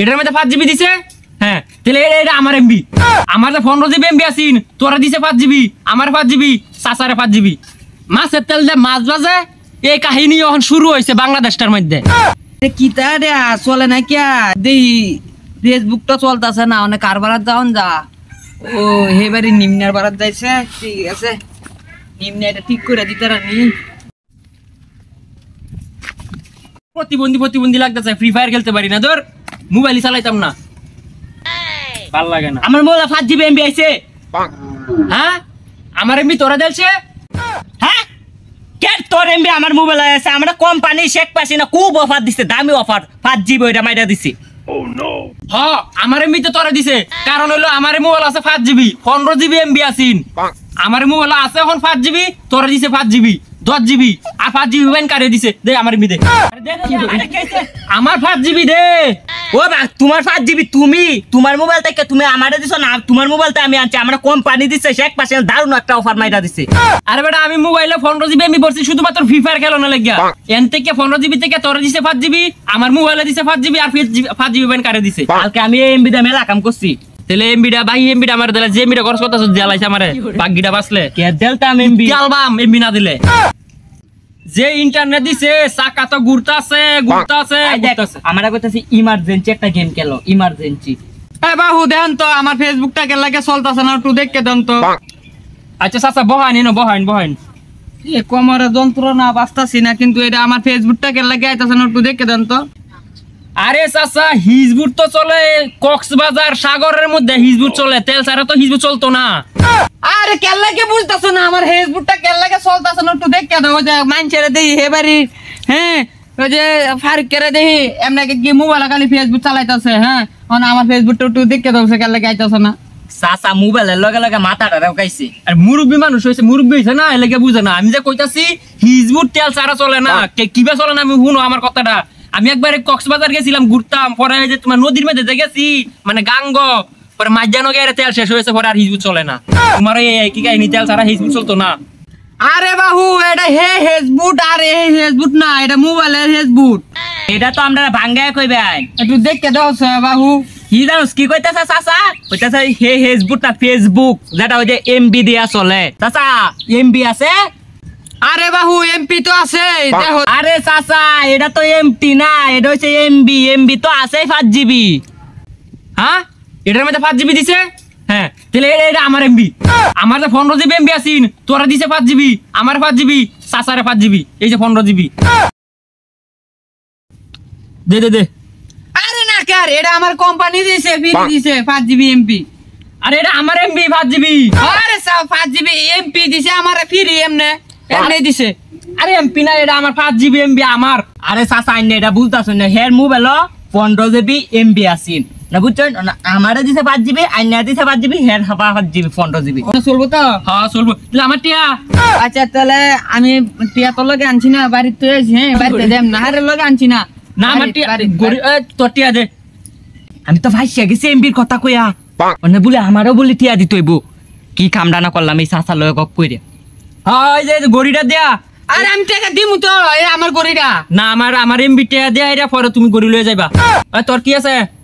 এটার মধ্যে পাঁচ জিবি দিছে হ্যাঁ তাহলে এটা আমার এমবি আমার যে পনেরো জিবি এমবি আসিন তোরা দিছে পাঁচ জিবি আমার পাঁচ জিবি চাচারে পাঁচ জিবি মাছের তেল দে মাছ বাজে এই কাহিনী এখন শুরু হয়েছে বাংলাদেশটার মধ্যে কিতা রে চলে না কিয়া দেই ফেসবুকটা চলতেছে না অনেক কার বারাত যাওন যা ও হে বাড়ি নিম্নের বারাত যাইছে ঠিক আছে নিম্নে এটা ঠিক করে দিতে রানি প্রতিবন্ধী প্রতিবন্ধী লাগতেছে ফ্রি ফায়ার খেলতে পারি না ধর মোবাইল চালাইতাম না ভাল লাগে না আমার মোবাইল ফাঁস জিবি এমবি আইছে হ্যাঁ আমার এমবি তোরা দেলছে হ্যাঁ? আমার মোবাইল আছে আমরা কোম্পানি শেখ না খুব অফার দিছে দামি অফার ফাঁস জিবি ওইটা দিছি হ আমার এমবি তো তোরা দিছে কারণ হলো আমার মোবাইল আছে ফাঁস জিবি পনেরো জিবি এমবি আছিন আমার মোবাইল আছে এখন ফাঁস জিবি তোরা দিছে ফাঁস জিবি দশ জিবি আর ফাঁস জিবি ব্যান কারে দিছে দে আমার এমবি দে আমার ফাঁস জিবি দে বা তোমার ফাঁস জিবি তুমি তোমার মোবাইল থেকে তুমি আমারে দিছো না তোমার আমি আনছি কোম্পানি দিচ্ছে শেখ পাশে দারুণ একটা অফার দিছে আরে বেটা আমি মোবাইলে পনেরো জিবি আমি বলছি শুধুমাত্র ফ্রি ফায়ার খেলো না এন থেকে পনেরো জিবি থেকে তোর দিছে ফাঁস জিবি আমার মোবাইলে দিছে ফাঁস জিবি আর জিবি ব্যান কারে দিছে কালকে আমি এমবি দামে লাকাম করছি বাই আমার দিলে যে এমবিটা খরচ করতেছ জ্বালাইছে আমারে বাকিটা বাঁচলে কে দেলতাম এমবি না দিলে যে ইন্টারনেট দিছে চাকা তো ঘুরতাছে ঘুরতাছে আমরা কইতাছি ইমার্জেন্সি একটা গেম খেলো ইমার্জেন্সি হ্যাঁ বাহু দেন তো আমার ফেসবুকটা কে লাগে চলতাছে না একটু দেখকে দেন তো আচ্ছা চাচা বহাইন না বহাইন বহাইন এ কোমরে যন্ত্রণা বাস্তাছি না কিন্তু এটা আমার ফেসবুকটা কে লাগে আইতাছে না একটু দেখকে দেন তো আরে সাসা হিজবুর তো চলে কক্সবাজার সাগরের মধ্যে হিজবুর চলে তেল ছাড়া তো হিজবুর চলতো না আরে কেল্লাকে বুঝতেছো না আমার ফেসবুকটা কেল্লাকে চলতেছে না একটু দেখে দাও যে মানুষের দেই হে বাড়ি হ্যাঁ ওই যে ফারুকের দেখি এমনাকে কি মোবাইল খালি ফেসবুক চালাইতেছে হ্যাঁ আমার ফেসবুকটা একটু দেখে দাও সে কেল্লাকে আইতেছে না চাচা মোবাইলের লগে লগে মাথাটা রেখাইছে আর মুরব্বী মানুষ হয়েছে মুরব্বী হয়েছে না এলাকে বুঝে না আমি যে কইতাছি হিজবুর তেল ছাড়া চলে না হ্যাঁ। কে কিবা চলে না আমি শুনো আমার কথাটা আমি একবার কক্সবাজার গেছিলাম ঘুরতাম পরে যে তোমার নদীর মধ্যে যে গেছি মানে গাঙ্গ পরে মাঝজানো গেলে তেল শেষ হয়েছে পরে আর হিজবুত চলে না তোমার এই একই কাহিনী তেল ছাড়া হিজবুত চলতো না আরে বাহু এটা হে হেজবুট আর এ হেজবুট না এটা মোবাইলের হেজবুট এটা তো আমরা ভাঙ্গায় কই ভাই একটু দেখতে দাও বাহু কি জানোস কি কইতাছে চাচা কইতাছে হে হেজবুট না ফেসবুক যেটা ওই যে এমবি দিয়া চলে চাচা এমবি আছে আরে বাহু এমপি তো আছে আরে চাচা এটা তো এমপি না এটা হচ্ছে এমবি এমবি তো আছে 5 জিবি হ্যাঁ এটার মধ্যে পাঁচ জিবি দিছে হ্যাঁ তাহলে এটা আমার এমবি আমার যে পনেরো জিবি এমবি আসিন তোরা দিছে পাঁচ জিবি আমার পাঁচ জিবি চাচারে পাঁচ জিবি এই যে পনেরো জিবি দে দে দে আরে পাঁচ জিবি দিছে এটা পনেরো জিবি এমবি আসিন না বুঝছেন আমারও দিছে পাঁচ জিবি আর না দিছে পাঁচ জিবি হের হাফা হাত জিবি পনেরো জিবি চলবো তো হ্যাঁ চলবো তাহলে আমার টিয়া আচ্ছা তাহলে আমি টিয়া তোর লগে আনছি না বাড়ির তুই হ্যাঁ বাড়িতে দেব না হারের লগে আনছি না না আমার টিয়া তোর টিয়া দে আমি তো ভাই সে গেছি কথা কইয়া মানে বলে আমারও বলি টিয়া দিতইব কি কামডা না করলাম এই সাঁচা লয়ে গপ কইরে হ্যাঁ যে গড়িটা দেয়া আর আমি টাকা দিমু তো আমার গরিরা না আমার আমার এমবি টাকা দেয়া এটা পরে তুমি গড়ি লয়ে যাইবা তোর কি আছে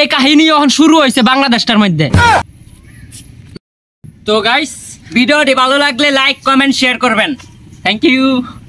এই কাহিনী এখন শুরু হয়েছে বাংলাদেশটার মধ্যে তো গাইস ভিডিওটি ভালো লাগলে লাইক কমেন্ট শেয়ার করবেন থ্যাংক ইউ